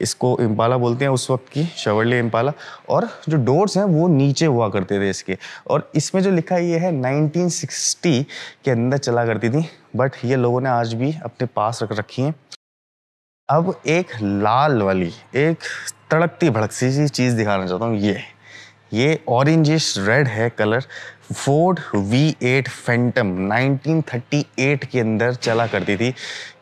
इसको इम्पाला बोलते हैं उस वक्त की शवरले इम्पाला और जो डोर्स हैं वो नीचे हुआ करते थे इसके और इसमें जो लिखा ये है 1960 के अंदर चला करती थी बट ये लोगों ने आज भी अपने पास रख रखी हैं अब एक लाल वाली एक तड़कती भड़कती सी चीज़ दिखाना चाहता हूँ ये ये ऑरेंजिश रेड है colour Ford V eight Phantom nineteen के अंदर चला करती थी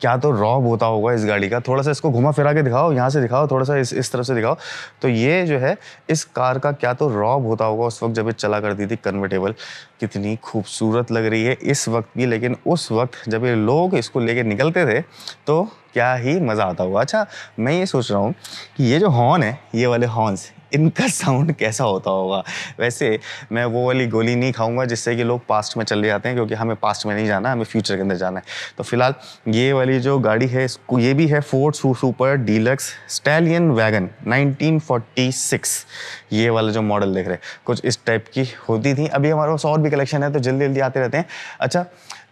क्या तो रॉब होता होगा इस गाड़ी का थोड़ा सा इसको घुमा फिरा के दिखाओ यहाँ से दिखाओ थोड़ा सा इस इस तरफ से दिखाओ तो ये जो है इस कार का क्या तो रॉब होता होगा उस वक्त जब ये चला करती थी कन्वर्टेबल कितनी खूबसूरत लग रही है इस वक्त भी लेकिन उस वक्त जब ये लोग इसको लेके निकलते थे तो क्या ही मज़ा आता होगा अच्छा मैं ये सोच रहा हूँ कि ये जो हॉर्न है ये वाले हॉर्नस इनका साउंड कैसा होता होगा वैसे मैं वो वाली गोली नहीं खाऊंगा जिससे कि लोग पास्ट में चले जाते हैं क्योंकि हमें पास्ट में नहीं जाना हमें फ्यूचर के अंदर जाना है तो फिलहाल ये वाली जो गाड़ी है इसको ये भी है Ford Super Deluxe stallion wagon 1946 ये वाला जो मॉडल देख रहे हैं कुछ इस टाइप की होती थी अभी हमारे पास और भी कलेक्शन है तो जल्दी जल्दी आते रहते हैं अच्छा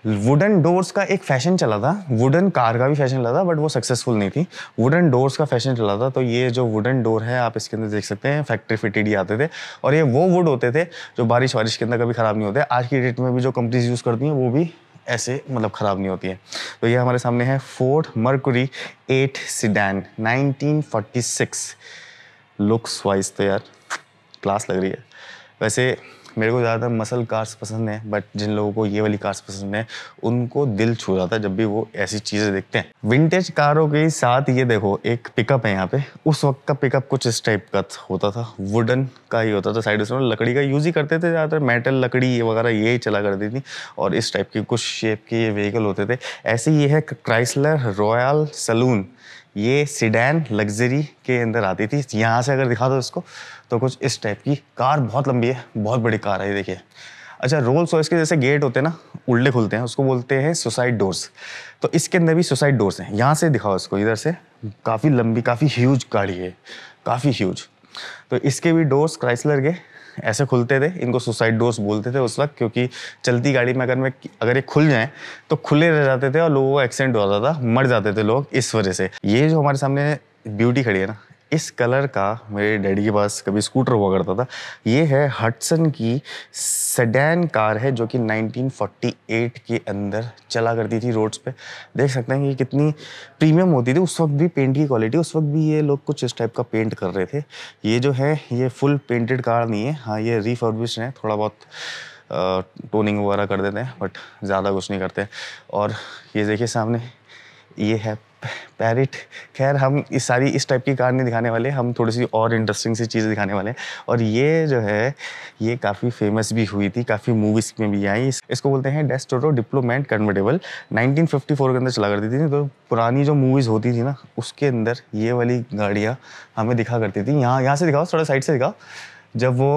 वुडन डोर्स का एक फैशन चला था वुडन कार का भी फैशन चला था बट वो सक्सेसफुल नहीं थी वुडन डोर्स का फैशन चला था तो ये जो वुडन डोर है आप इसके अंदर देख सकते हैं फैक्ट्री फिटेड ही आते थे और ये वो वुड होते थे जो बारिश वारिश के अंदर कभी ख़राब नहीं होते आज की डेट में भी जो कंपनीज यूज़ करती हैं वो भी ऐसे मतलब ख़राब नहीं होती है तो ये हमारे सामने है Ford Mercury eight sedan six looks wise तो यार क्लास लग रही है वैसे मेरे को ज़्यादातर मसल कार्स पसंद है बट जिन लोगों को ये वाली कार्स पसंद है उनको दिल छू जाता है जब भी वो ऐसी चीज़ें देखते हैं विंटेज कारों के साथ ये देखो एक पिकअप है यहाँ पे उस वक्त का पिकअप कुछ इस टाइप का होता था वुडन का ही होता था साइड उसमें लकड़ी का यूज़ ही करते थे ज़्यादातर मेटल लकड़ी ये वगैरह ये चला करती थी और इस टाइप की कुछ शेप के ये व्हीकल होते थे ऐसे ये है क्राइसलर रॉयल सलून ये सिडैन लग्जरी के अंदर आती थी यहाँ से अगर दिखा दो इसको तो कुछ इस टाइप की कार बहुत लंबी है बहुत बड़ी कार है देखिए अच्छा रोल्स रॉयस के जैसे गेट होते हैं ना उल्टे खुलते हैं उसको बोलते हैं सुसाइड डोर्स तो इसके अंदर भी सुसाइड डोर्स हैं यहाँ से दिखाओ इसको इधर से काफ़ी लंबी काफ़ी ह्यूज गाड़ी है काफ़ी ह्यूज तो इसके भी डोर्स क्राइसलर के ऐसे खुलते थे इनको सुसाइड डोर्स बोलते थे उस वक्त क्योंकि चलती गाड़ी में अगर मैं अगर ये खुल जाए तो खुले रह जाते थे और लोगों को एक्सीडेंट हो जाता था मर जाते थे लोग इस वजह से ये जो हमारे सामने ब्यूटी खड़ी है ना इस कलर का मेरे डैडी के पास कभी स्कूटर हुआ करता था ये है हटसन की सेडैन कार है जो कि 1948 के अंदर चला करती थी रोड्स पे देख सकते हैं कि कितनी प्रीमियम होती थी उस वक्त भी पेंट की क्वालिटी उस वक्त भी ये लोग कुछ इस टाइप का पेंट कर रहे थे ये जो है ये फुल पेंटेड कार नहीं है हाँ ये रिफर्बिश है थोड़ा बहुत टोनिंग वगैरह कर देते हैं बट ज़्यादा कुछ नहीं करते और ये देखिए सामने ये है पैरिट खैर हम इस सारी इस टाइप की कार नहीं दिखाने वाले हम थोड़ी सी और इंटरेस्टिंग सी चीज़ दिखाने वाले हैं और ये जो है ये काफ़ी फेमस भी हुई थी काफ़ी मूवीज़ में भी आई इसको बोलते हैं डेस्टोरो डिप्लोमेंट कन्वर्टेबल 1954 के अंदर चला करती थी तो पुरानी जो मूवीज़ होती थी ना उसके अंदर ये वाली गाड़ियाँ हमें दिखा करती थी यहाँ यहाँ से दिखाओ थोड़ा साइड से दिखाओ जब वो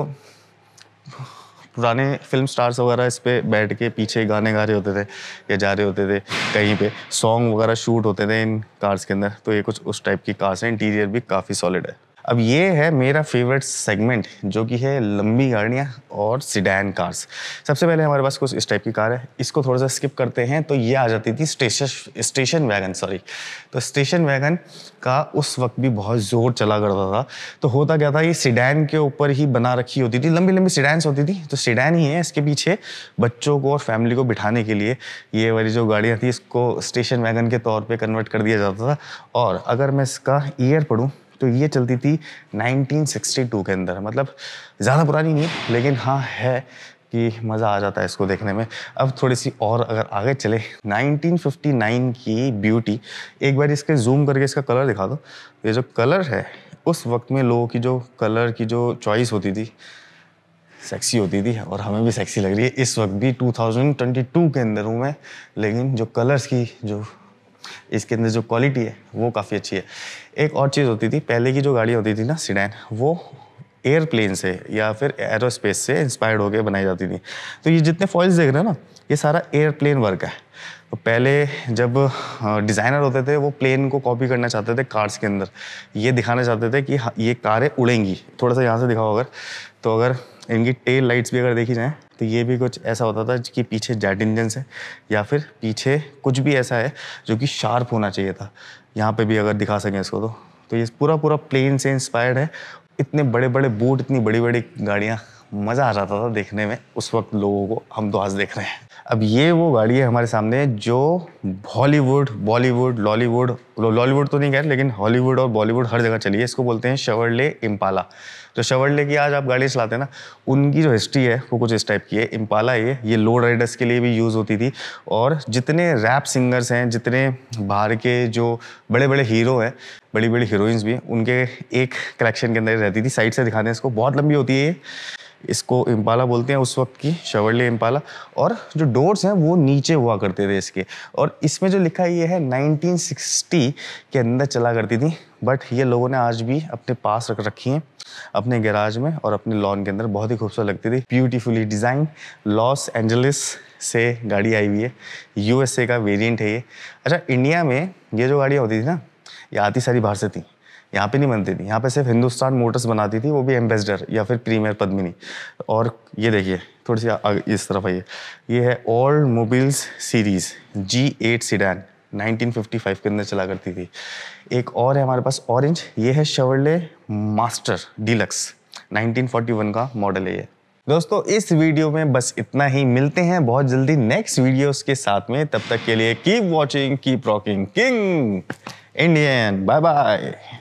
पुराने फिल्म स्टार्स वगैरह इस पर बैठ के पीछे गाने गा रहे होते थे या जा रहे होते थे कहीं पे सॉन्ग वगैरह शूट होते थे इन कार्स के अंदर तो ये कुछ उस टाइप की कार्स हैं इंटीरियर भी काफ़ी सॉलिड है अब ये है मेरा फेवरेट सेगमेंट जो कि है लंबी गाड़ियाँ और सिडैन कार्स सबसे पहले हमारे पास कुछ इस टाइप की कार है इसको थोड़ा सा स्किप करते हैं तो ये आ जाती थी स्टेशन स्टेशन वैगन सॉरी तो स्टेशन वैगन का उस वक्त भी बहुत ज़ोर चला करता था तो होता क्या था ये सिडैन के ऊपर ही बना रखी होती थी लंबी लंबी सिडैन्स होती थी तो सिडैन ही है इसके पीछे बच्चों को और फैमिली को बिठाने के लिए ये वाली जो गाड़ियाँ थी इसको स्टेशन वैगन के तौर पर कन्वर्ट कर दिया जाता था और अगर मैं इसका ईयर पढ़ूँ तो ये चलती थी 1962 के अंदर मतलब ज़्यादा पुरानी नहीं लेकिन हाँ है कि मज़ा आ जाता है इसको देखने में अब थोड़ी सी और अगर आगे चले 1959 की ब्यूटी एक बार इसके जूम करके इसका कलर दिखा दो ये जो कलर है उस वक्त में लोगों की जो कलर की जो चॉइस होती थी सेक्सी होती थी और हमें भी सेक्सी लग रही है इस वक्त भी 2022 के अंदर हूँ मैं लेकिन जो कलर्स की जो इसके अंदर जो क्वालिटी है वो काफ़ी अच्छी है एक और चीज़ होती थी पहले की जो गाड़ी होती थी ना सीडैन वो एयरप्लेन से या फिर एरोस्पेस से इंस्पायर्ड होकर बनाई जाती थी तो ये जितने फॉइल्स देख रहे हैं ना ये सारा एयरप्लेन वर्क है तो पहले जब डिज़ाइनर होते थे वो प्लेन को कॉपी करना चाहते थे कार्स के अंदर ये दिखाना चाहते थे कि हाँ, ये कारें उड़ेंगी थोड़ा सा यहाँ से दिखाओ अगर तो अगर इनकी टेल लाइट्स भी अगर देखी जाए तो ये भी कुछ ऐसा होता था कि पीछे जेट इंजन है या फिर पीछे कुछ भी ऐसा है जो कि शार्प होना चाहिए था यहाँ पे भी अगर दिखा सकें इसको तो तो ये पूरा पूरा प्लेन से इंस्पायर्ड है इतने बड़े बड़े बूट इतनी बड़ी बड़ी गाड़ियाँ मज़ा आ जाता था देखने में उस वक्त लोगों को हम तो आज देख रहे हैं अब ये वो गाड़ी है हमारे सामने जो हॉलीवुड बॉलीवुड लॉलीवुड लॉलीवुड तो नहीं कह रहे लेकिन हॉलीवुड और बॉलीवुड हर जगह चली है इसको बोलते हैं शवरले इम्पाला जो शवरले की आज आप गाड़ी चलाते हैं ना उनकी जो हिस्ट्री है वो कुछ इस टाइप की है इम्पाला ये ये लोड राइडर्स के लिए भी यूज़ होती थी और जितने रैप सिंगर्स हैं जितने बाहर के जो बड़े बड़े हीरो हैं बड़ी बड़ी हीरोइंस भी उनके एक कलेक्शन के अंदर रहती थी साइड से दिखाते हैं इसको बहुत लंबी होती है ये इसको इम्पाला बोलते हैं उस वक्त की शवरले इम्पाला और जो डोर्स हैं वो नीचे हुआ करते थे इसके और इसमें जो लिखा ये है 1960 के अंदर चला करती थी बट ये लोगों ने आज भी अपने पास रख रखी हैं अपने गैराज में और अपने लॉन के अंदर बहुत ही खूबसूरत लगती थी ब्यूटीफुली डिज़ाइन लॉस एंजलिस से गाड़ी आई हुई है यू का वेरियंट है ये अच्छा इंडिया में ये जो गाड़ियाँ होती थी ना ये आती सारी बाहर से थी यहाँ पे नहीं बनती थी यहाँ पे सिर्फ हिंदुस्तान मोटर्स बनाती थी वो भी एम्बेसडर या फिर प्रीमियर पद्मिनी और ये देखिए थोड़ी सी इस तरफ आइए ये है Oldsmobile series G eight sedan 1955 के अंदर चला करती थी एक और है हमारे पास ऑरेंज ये है शवरले मास्टर डिलक्स 1941 का मॉडल है ये दोस्तों इस वीडियो में बस इतना ही मिलते हैं बहुत जल्दी नेक्स्ट वीडियोस के साथ में तब तक के लिए keep watching keep rocking king Indian bye bye